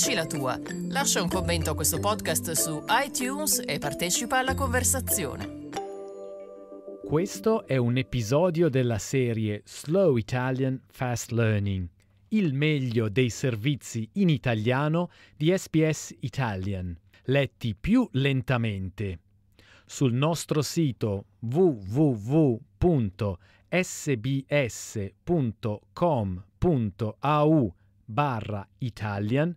Dici la tua. Lascia un commento a questo podcast su iTunes e partecipa alla conversazione. Questo è un episodio della serie Slow Italian Fast Learning, il meglio dei servizi in italiano di SBS Italian, letti più lentamente. Sul nostro sito www.sbs.com.au barra Italian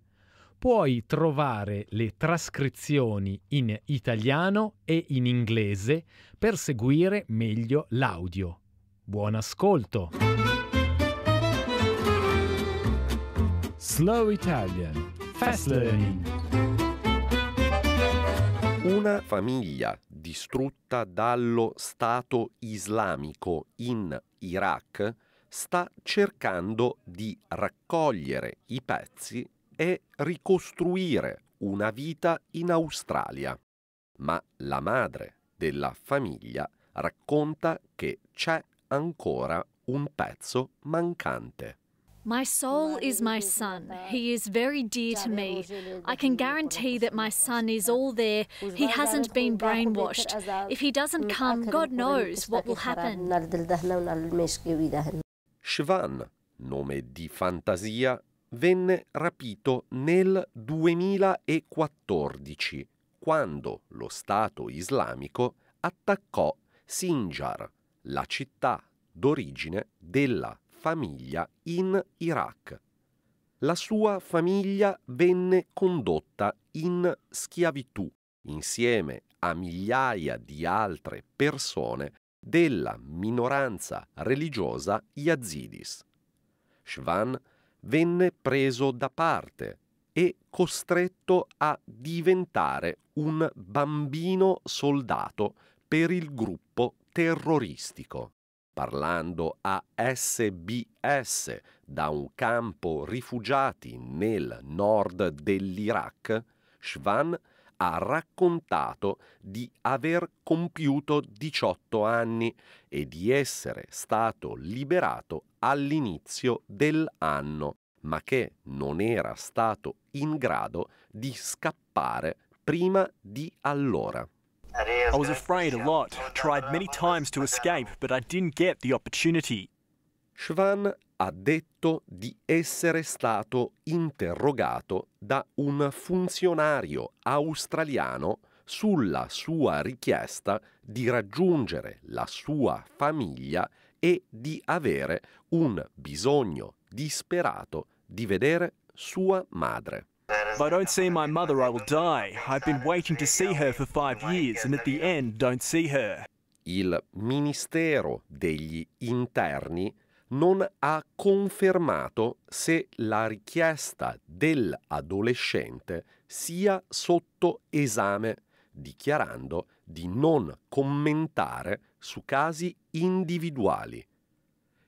puoi trovare le trascrizioni in italiano e in inglese per seguire meglio l'audio. Buon ascolto! Slow Italian Fast Learning Una famiglia distrutta dallo Stato islamico in Iraq sta cercando di raccogliere i pezzi è ricostruire una vita in Australia. Ma la madre della famiglia racconta che c'è ancora un pezzo mancante. My soul is my son. He is very dear to me. I can guarantee that my son is all there. He hasn't been brainwashed. If he doesn't come, God knows what will happen. Shvan, nome di fantasia venne rapito nel 2014, quando lo Stato islamico attaccò Sinjar, la città d'origine della famiglia in Iraq. La sua famiglia venne condotta in schiavitù insieme a migliaia di altre persone della minoranza religiosa yazidis. Shvan venne preso da parte e costretto a diventare un bambino soldato per il gruppo terroristico. Parlando a SBS da un campo rifugiati nel nord dell'Iraq, Schwann ha raccontato di aver compiuto 18 anni e di essere stato liberato all'inizio dell'anno, ma che non era stato in grado di scappare prima di allora. I was afraid a lot, tried many times to escape, but I didn't get the opportunity. Schwan ha detto di essere stato interrogato da un funzionario australiano sulla sua richiesta di raggiungere la sua famiglia e di avere un bisogno disperato di vedere sua madre. If I don't see my mother, I will die. I've been waiting to see her for five years and at the end don't see her. Il Ministero degli Interni non ha confermato se la richiesta dell'adolescente sia sotto esame, dichiarando di non commentare su casi individuali.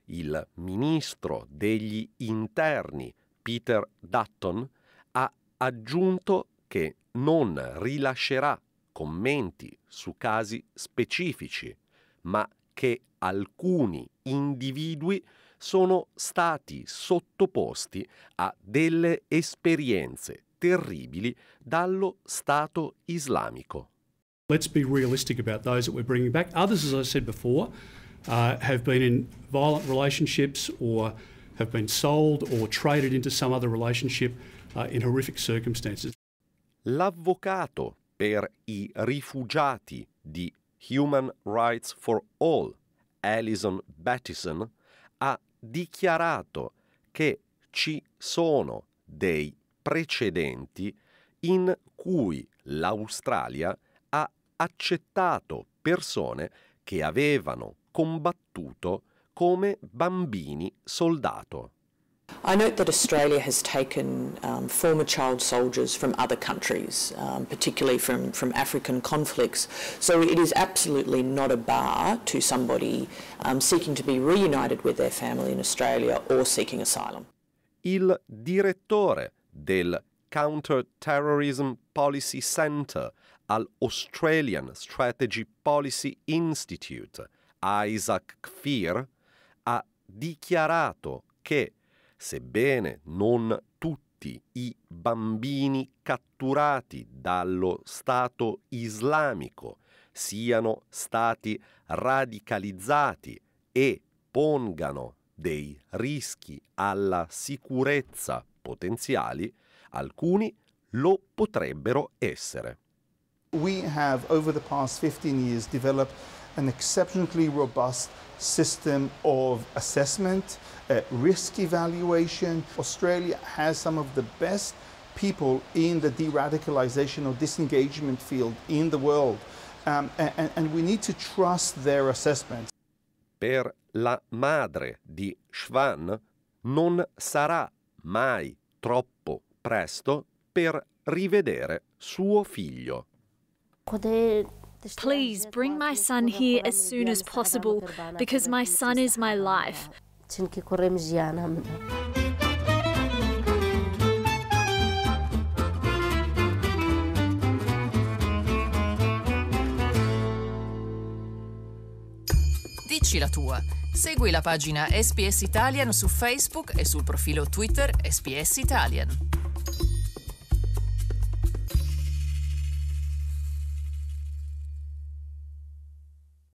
Il ministro degli interni Peter Dutton ha aggiunto che non rilascerà commenti su casi specifici, ma che alcuni individui sono stati sottoposti a delle esperienze terribili dallo Stato islamico. Let's be realistic about those that we're bringing back. Others, as I said before, uh, have been in violent relationships or have been sold or traded into some other relationship uh, in horrific circumstances. L'avvocato per i rifugiati di Human Rights for All, Alison Battison, ha dichiarato che ci sono dei precedenti in cui l'Australia ha accettato persone che avevano combattuto come bambini soldato. I note that Australia has taken um, former child soldiers from other countries, um, particularly from, from African conflicts. So it is absolutely not a bar to somebody um, seeking to be reunited with their family in Australia or seeking asylum. Il direttore del Counter-Terrorism Policy Centre al Australian Strategy Policy Institute, Isaac Kfir, ha dichiarato che sebbene non tutti i bambini catturati dallo Stato islamico siano stati radicalizzati e pongano dei rischi alla sicurezza potenziali, alcuni lo potrebbero essere. We have over the past 15 years developed an exceptionally robust system of assessment, uh, risk evaluation. Australia has some of the best people in the de radicalization or disengagement field in the world, um, and, and we need to trust their assessments. Per la madre di Schwan non sarà mai troppo presto per rivedere suo figlio. Please bring my son here as soon as possible because my son is my life. Dici la tua. Segui la pagina SPS Italian su Facebook e sul profilo Twitter SPS Italian.